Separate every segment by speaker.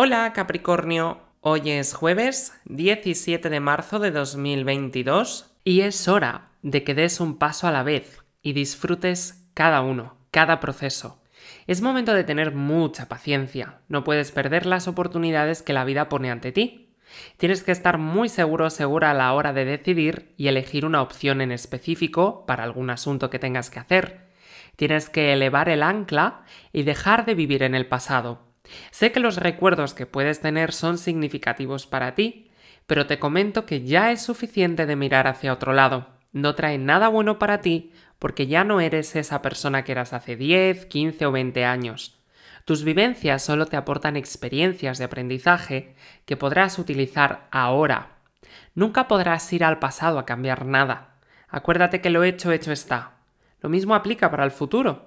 Speaker 1: Hola Capricornio, hoy es jueves 17 de marzo de 2022 y es hora de que des un paso a la vez y disfrutes cada uno, cada proceso. Es momento de tener mucha paciencia, no puedes perder las oportunidades que la vida pone ante ti. Tienes que estar muy seguro o segura a la hora de decidir y elegir una opción en específico para algún asunto que tengas que hacer. Tienes que elevar el ancla y dejar de vivir en el pasado, Sé que los recuerdos que puedes tener son significativos para ti, pero te comento que ya es suficiente de mirar hacia otro lado. No trae nada bueno para ti porque ya no eres esa persona que eras hace 10, 15 o 20 años. Tus vivencias solo te aportan experiencias de aprendizaje que podrás utilizar ahora. Nunca podrás ir al pasado a cambiar nada. Acuérdate que lo hecho, hecho está. Lo mismo aplica para el futuro.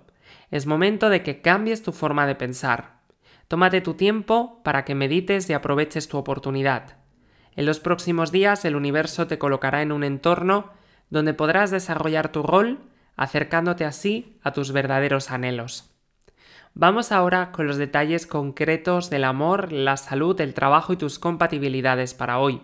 Speaker 1: Es momento de que cambies tu forma de pensar, Tómate tu tiempo para que medites y aproveches tu oportunidad. En los próximos días el universo te colocará en un entorno donde podrás desarrollar tu rol, acercándote así a tus verdaderos anhelos. Vamos ahora con los detalles concretos del amor, la salud, el trabajo y tus compatibilidades para hoy.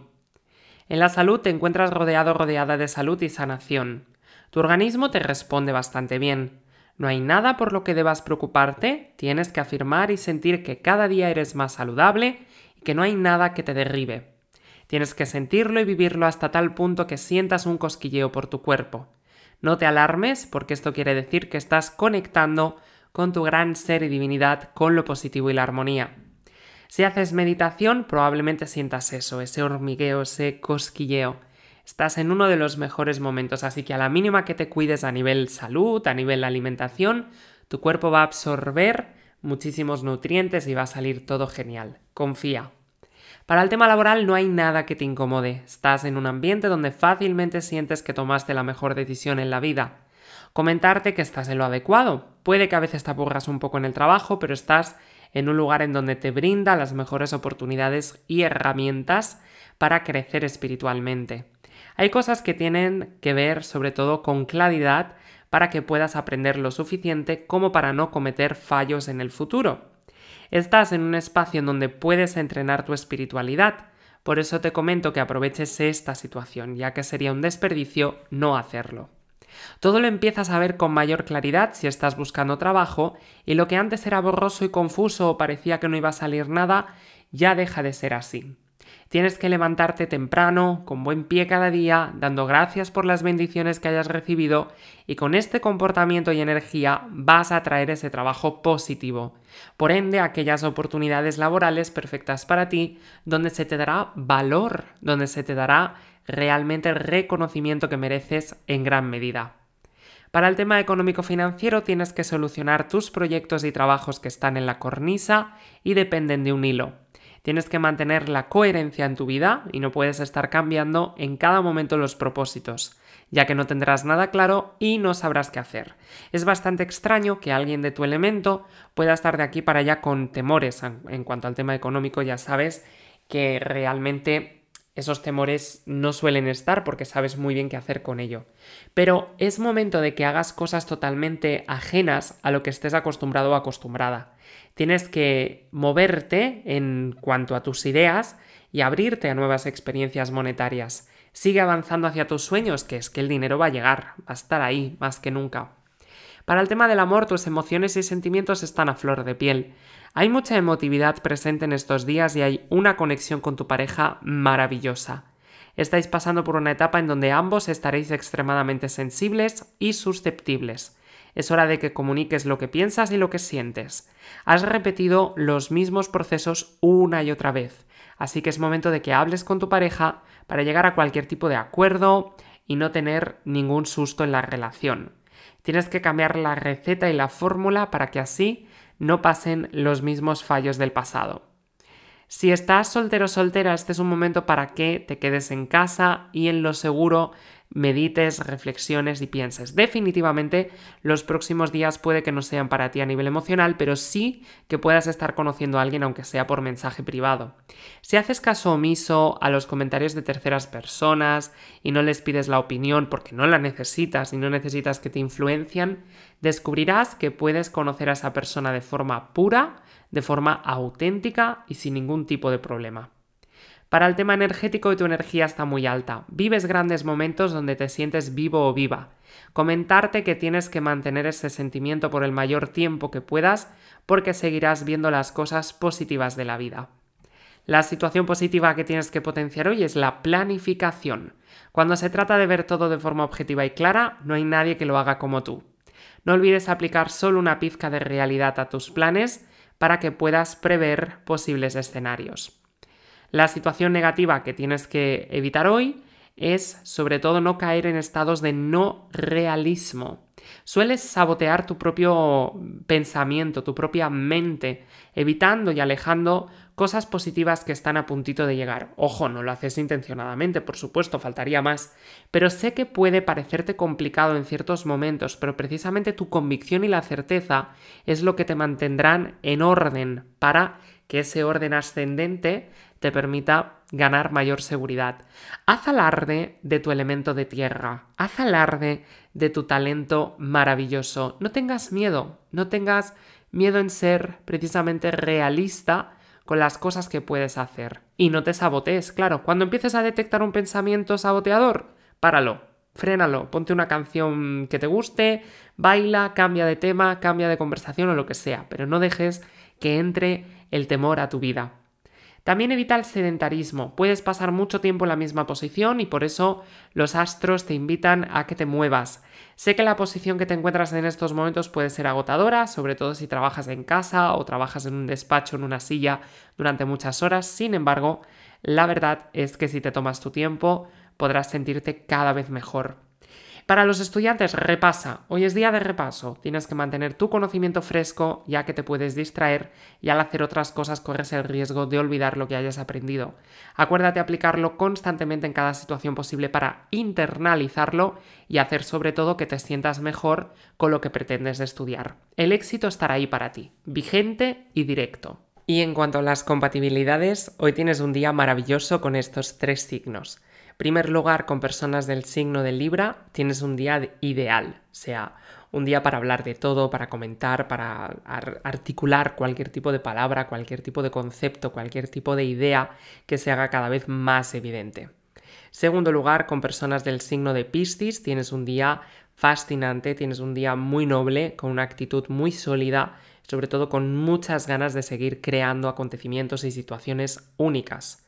Speaker 1: En la salud te encuentras rodeado rodeada de salud y sanación. Tu organismo te responde bastante bien. No hay nada por lo que debas preocuparte, tienes que afirmar y sentir que cada día eres más saludable y que no hay nada que te derribe. Tienes que sentirlo y vivirlo hasta tal punto que sientas un cosquilleo por tu cuerpo. No te alarmes porque esto quiere decir que estás conectando con tu gran ser y divinidad, con lo positivo y la armonía. Si haces meditación, probablemente sientas eso, ese hormigueo, ese cosquilleo estás en uno de los mejores momentos, así que a la mínima que te cuides a nivel salud, a nivel alimentación, tu cuerpo va a absorber muchísimos nutrientes y va a salir todo genial. Confía. Para el tema laboral no hay nada que te incomode. Estás en un ambiente donde fácilmente sientes que tomaste la mejor decisión en la vida. Comentarte que estás en lo adecuado. Puede que a veces te aburras un poco en el trabajo, pero estás en un lugar en donde te brinda las mejores oportunidades y herramientas para crecer espiritualmente. Hay cosas que tienen que ver sobre todo con claridad para que puedas aprender lo suficiente como para no cometer fallos en el futuro. Estás en un espacio en donde puedes entrenar tu espiritualidad, por eso te comento que aproveches esta situación, ya que sería un desperdicio no hacerlo. Todo lo empiezas a ver con mayor claridad si estás buscando trabajo y lo que antes era borroso y confuso o parecía que no iba a salir nada, ya deja de ser así. Tienes que levantarte temprano, con buen pie cada día, dando gracias por las bendiciones que hayas recibido y con este comportamiento y energía vas a traer ese trabajo positivo. Por ende, aquellas oportunidades laborales perfectas para ti, donde se te dará valor, donde se te dará realmente el reconocimiento que mereces en gran medida. Para el tema económico-financiero tienes que solucionar tus proyectos y trabajos que están en la cornisa y dependen de un hilo. Tienes que mantener la coherencia en tu vida y no puedes estar cambiando en cada momento los propósitos, ya que no tendrás nada claro y no sabrás qué hacer. Es bastante extraño que alguien de tu elemento pueda estar de aquí para allá con temores en cuanto al tema económico, ya sabes que realmente esos temores no suelen estar porque sabes muy bien qué hacer con ello. Pero es momento de que hagas cosas totalmente ajenas a lo que estés acostumbrado o acostumbrada. Tienes que moverte en cuanto a tus ideas y abrirte a nuevas experiencias monetarias. Sigue avanzando hacia tus sueños, que es que el dinero va a llegar, va a estar ahí más que nunca. Para el tema del amor, tus emociones y sentimientos están a flor de piel. Hay mucha emotividad presente en estos días y hay una conexión con tu pareja maravillosa. Estáis pasando por una etapa en donde ambos estaréis extremadamente sensibles y susceptibles. Es hora de que comuniques lo que piensas y lo que sientes. Has repetido los mismos procesos una y otra vez, así que es momento de que hables con tu pareja para llegar a cualquier tipo de acuerdo y no tener ningún susto en la relación. Tienes que cambiar la receta y la fórmula para que así no pasen los mismos fallos del pasado. Si estás soltero o soltera, este es un momento para que te quedes en casa y en lo seguro medites, reflexiones y pienses. Definitivamente los próximos días puede que no sean para ti a nivel emocional, pero sí que puedas estar conociendo a alguien aunque sea por mensaje privado. Si haces caso omiso a los comentarios de terceras personas y no les pides la opinión porque no la necesitas y no necesitas que te influencian, descubrirás que puedes conocer a esa persona de forma pura, de forma auténtica y sin ningún tipo de problema. Para el tema energético tu energía está muy alta. Vives grandes momentos donde te sientes vivo o viva. Comentarte que tienes que mantener ese sentimiento por el mayor tiempo que puedas porque seguirás viendo las cosas positivas de la vida. La situación positiva que tienes que potenciar hoy es la planificación. Cuando se trata de ver todo de forma objetiva y clara, no hay nadie que lo haga como tú. No olvides aplicar solo una pizca de realidad a tus planes para que puedas prever posibles escenarios. La situación negativa que tienes que evitar hoy es sobre todo no caer en estados de no realismo. Sueles sabotear tu propio pensamiento, tu propia mente, evitando y alejando cosas positivas que están a puntito de llegar. Ojo, no lo haces intencionadamente, por supuesto, faltaría más. Pero sé que puede parecerte complicado en ciertos momentos, pero precisamente tu convicción y la certeza es lo que te mantendrán en orden para que ese orden ascendente te permita ganar mayor seguridad. Haz alarde de tu elemento de tierra, haz alarde de tu talento maravilloso. No tengas miedo, no tengas miedo en ser precisamente realista con las cosas que puedes hacer. Y no te sabotees, claro. Cuando empieces a detectar un pensamiento saboteador, páralo, frénalo, ponte una canción que te guste, baila, cambia de tema, cambia de conversación o lo que sea, pero no dejes que entre el temor a tu vida. También evita el sedentarismo. Puedes pasar mucho tiempo en la misma posición y por eso los astros te invitan a que te muevas. Sé que la posición que te encuentras en estos momentos puede ser agotadora, sobre todo si trabajas en casa o trabajas en un despacho, en una silla durante muchas horas. Sin embargo, la verdad es que si te tomas tu tiempo, podrás sentirte cada vez mejor. Para los estudiantes, repasa. Hoy es día de repaso. Tienes que mantener tu conocimiento fresco ya que te puedes distraer y al hacer otras cosas corres el riesgo de olvidar lo que hayas aprendido. Acuérdate aplicarlo constantemente en cada situación posible para internalizarlo y hacer sobre todo que te sientas mejor con lo que pretendes estudiar. El éxito estará ahí para ti, vigente y directo. Y en cuanto a las compatibilidades, hoy tienes un día maravilloso con estos tres signos. Primer lugar, con personas del signo de Libra, tienes un día ideal, sea, un día para hablar de todo, para comentar, para articular cualquier tipo de palabra, cualquier tipo de concepto, cualquier tipo de idea que se haga cada vez más evidente. Segundo lugar, con personas del signo de Piscis, tienes un día fascinante, tienes un día muy noble, con una actitud muy sólida, sobre todo con muchas ganas de seguir creando acontecimientos y situaciones únicas.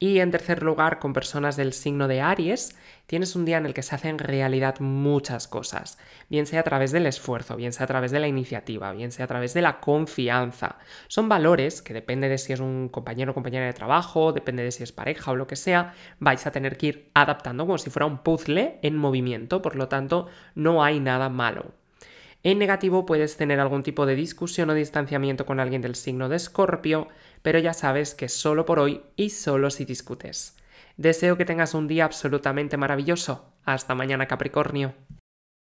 Speaker 1: Y en tercer lugar, con personas del signo de Aries, tienes un día en el que se hacen realidad muchas cosas, bien sea a través del esfuerzo, bien sea a través de la iniciativa, bien sea a través de la confianza. Son valores que depende de si es un compañero o compañera de trabajo, depende de si es pareja o lo que sea, vais a tener que ir adaptando como si fuera un puzzle en movimiento, por lo tanto, no hay nada malo. En negativo puedes tener algún tipo de discusión o distanciamiento con alguien del signo de Escorpio, pero ya sabes que solo por hoy y solo si discutes. Deseo que tengas un día absolutamente maravilloso. Hasta mañana Capricornio.